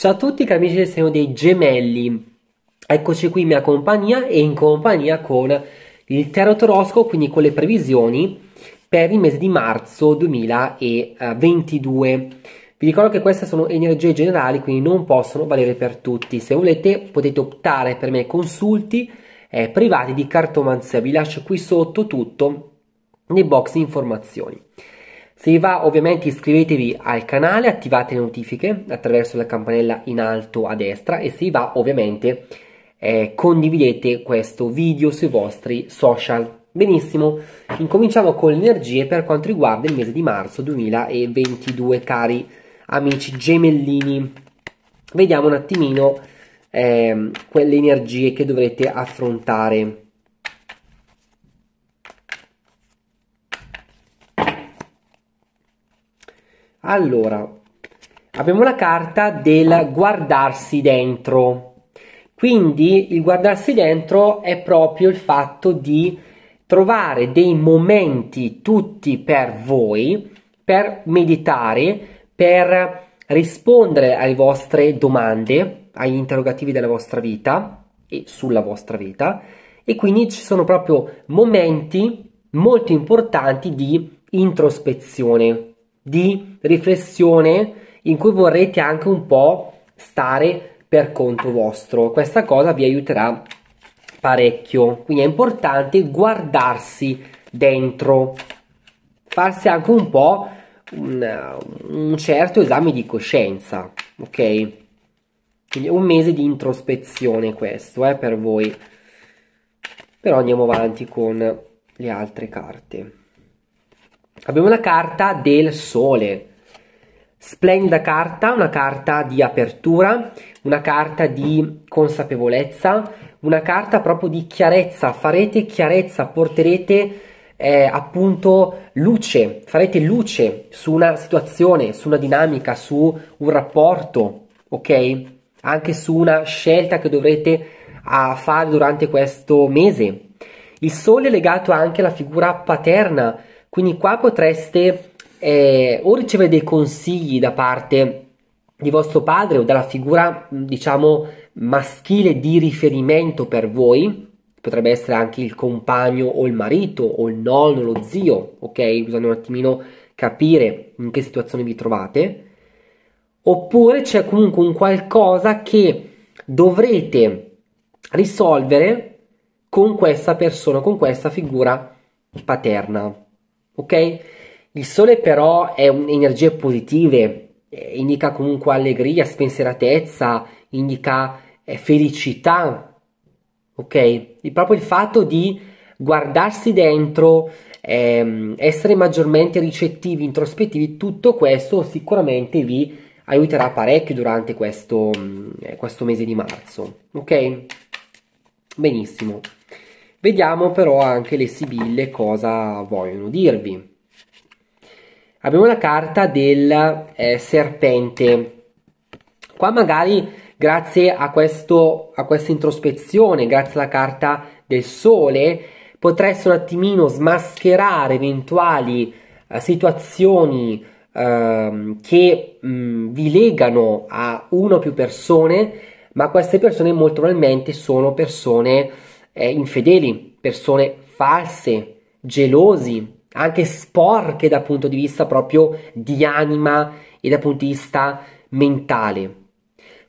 Ciao a tutti cari amici del segno dei gemelli, eccoci qui in mia compagnia e in compagnia con il Terotorosco, quindi con le previsioni per il mese di marzo 2022. Vi ricordo che queste sono energie generali, quindi non possono valere per tutti. Se volete potete optare per me consulti eh, privati di cartomanzia, vi lascio qui sotto tutto nei box di informazioni. Se vi va ovviamente iscrivetevi al canale, attivate le notifiche attraverso la campanella in alto a destra e se vi va ovviamente eh, condividete questo video sui vostri social. Benissimo, incominciamo con le energie per quanto riguarda il mese di marzo 2022 cari amici gemellini. Vediamo un attimino eh, quelle energie che dovrete affrontare Allora, abbiamo la carta del guardarsi dentro. Quindi il guardarsi dentro è proprio il fatto di trovare dei momenti tutti per voi, per meditare, per rispondere alle vostre domande, agli interrogativi della vostra vita e sulla vostra vita. E quindi ci sono proprio momenti molto importanti di introspezione, di riflessione in cui vorrete anche un po' stare per conto vostro. Questa cosa vi aiuterà parecchio. Quindi è importante guardarsi dentro, farsi anche un po' un, un certo esame di coscienza, ok? Quindi un mese di introspezione questo è eh, per voi. Però andiamo avanti con le altre carte. Abbiamo la carta del sole, splendida carta, una carta di apertura, una carta di consapevolezza, una carta proprio di chiarezza, farete chiarezza, porterete eh, appunto luce, farete luce su una situazione, su una dinamica, su un rapporto, ok? Anche su una scelta che dovrete uh, fare durante questo mese. Il sole è legato anche alla figura paterna, quindi qua potreste eh, o ricevere dei consigli da parte di vostro padre o dalla figura, diciamo, maschile di riferimento per voi, potrebbe essere anche il compagno o il marito o il nonno, lo zio, ok? Bisogna un attimino capire in che situazione vi trovate. Oppure c'è comunque un qualcosa che dovrete risolvere con questa persona, con questa figura paterna ok? Il sole però è un'energia positiva, eh, indica comunque allegria, spensieratezza, indica eh, felicità, ok? E proprio il fatto di guardarsi dentro, ehm, essere maggiormente ricettivi, introspettivi, tutto questo sicuramente vi aiuterà parecchio durante questo, mm, eh, questo mese di marzo, ok? Benissimo. Vediamo però anche le sibille cosa vogliono dirvi. Abbiamo la carta del eh, serpente. Qua magari grazie a, questo, a questa introspezione, grazie alla carta del sole, potreste un attimino smascherare eventuali eh, situazioni eh, che mh, mm, vi legano a una o più persone, ma queste persone molto probabilmente sono persone eh, infedeli, persone false, gelosi, anche sporche dal punto di vista proprio di anima e dal punto di vista mentale.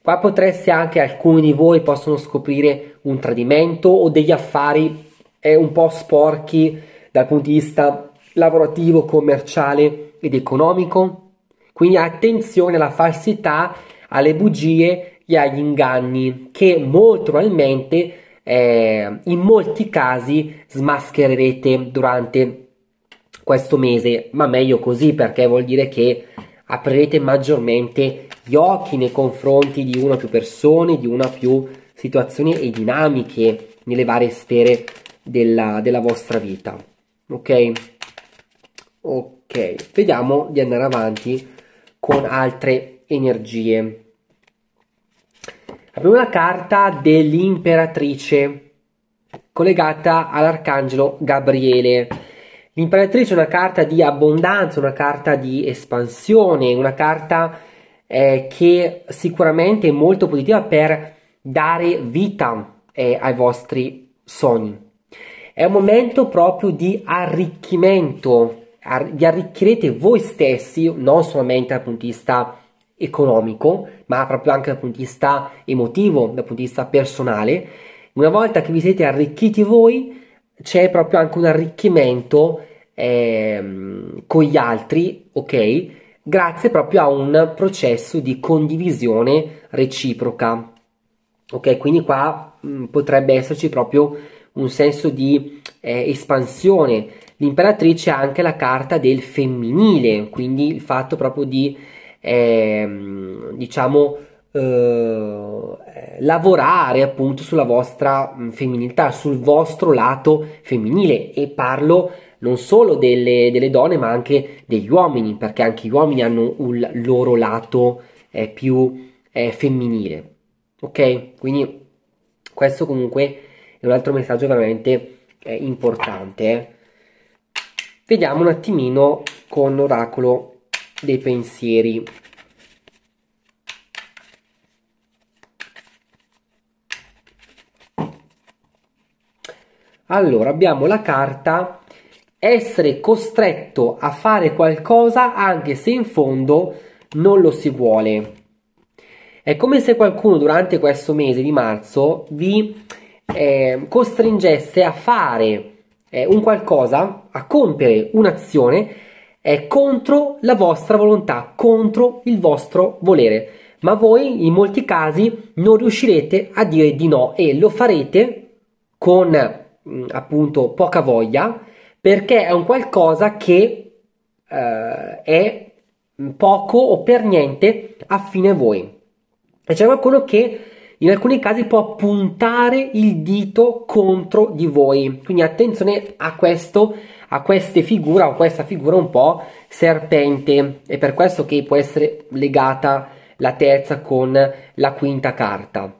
Qua potreste anche alcuni di voi possono scoprire un tradimento o degli affari eh, un po' sporchi dal punto di vista lavorativo, commerciale ed economico. Quindi attenzione alla falsità, alle bugie e agli inganni che molto probabilmente eh, in molti casi smaschererete durante questo mese, ma meglio così perché vuol dire che aprirete maggiormente gli occhi nei confronti di una o più persone, di una o più situazioni e dinamiche nelle varie sfere della, della vostra vita. Ok? Ok, vediamo di andare avanti con altre energie. Abbiamo una carta dell'imperatrice collegata all'arcangelo Gabriele. L'imperatrice è una carta di abbondanza, una carta di espansione, una carta eh, che sicuramente è molto positiva per dare vita eh, ai vostri sogni. È un momento proprio di arricchimento, ar- vi arricchirete voi stessi, non solamente dal punto di vista economico, ma proprio anche dal punto di vista emotivo, dal punto di vista personale. Una volta che vi siete arricchiti voi, c'è proprio anche un arricchimento eh, con gli altri, ok? Grazie proprio a un processo di condivisione reciproca. Ok, quindi qua mh, mm, potrebbe esserci proprio un senso di eh, espansione. L'imperatrice ha anche la carta del femminile, quindi il fatto proprio di eh, diciamo, eh, lavorare appunto sulla vostra mm, femminilità, sul vostro lato femminile e parlo non solo delle, delle donne ma anche degli uomini perché anche gli uomini hanno un loro lato eh, più eh, femminile. Ok? Quindi questo comunque è un altro messaggio veramente eh, importante. Eh. Vediamo un attimino con l'oracolo dei pensieri. Allora, abbiamo la carta essere costretto a fare qualcosa anche se in fondo non lo si vuole. È come se qualcuno durante questo mese di marzo vi eh, costringesse a fare eh, un qualcosa, a compiere un'azione è contro la vostra volontà, contro il vostro volere. Ma voi in molti casi non riuscirete a dire di no e lo farete con mm, appunto poca voglia perché è un qualcosa che eh, è poco o per niente affine a voi. E c'è qualcuno che in alcuni casi può puntare il dito contro di voi. Quindi attenzione a questo a queste figure, o questa figura un po' serpente, è per questo che può essere legata la terza con la quinta carta.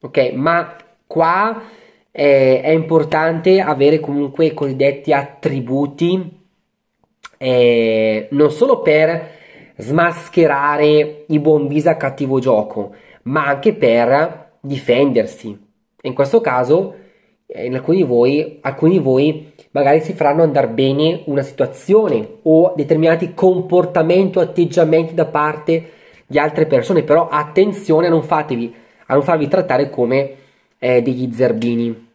Ok, ma qua eh, è importante avere comunque i cosiddetti attributi, eh, non solo per smascherare i buon viso a cattivo gioco, ma anche per difendersi. In questo caso, eh, in alcuni, di voi, alcuni di voi magari si faranno andare bene una situazione o determinati comportamenti o atteggiamenti da parte di altre persone, però attenzione a non, fatevi, a non farvi trattare come eh, degli zerbini.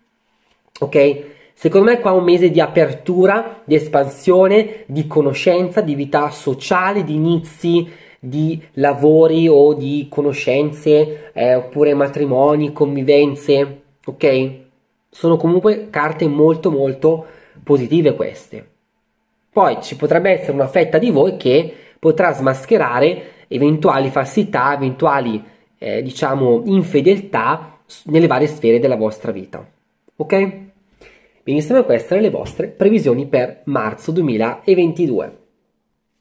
Ok? Secondo me qua è un mese di apertura, di espansione, di conoscenza, di vita sociale, di inizi di lavori o di conoscenze, eh, oppure matrimoni, convivenze, ok? Sono comunque carte molto molto positive queste. Poi ci potrebbe essere una fetta di voi che potrà smascherare eventuali falsità, eventuali eh, diciamo infedeltà nelle varie sfere della vostra vita. Ok? Benissimo, queste erano le vostre previsioni per marzo 2022.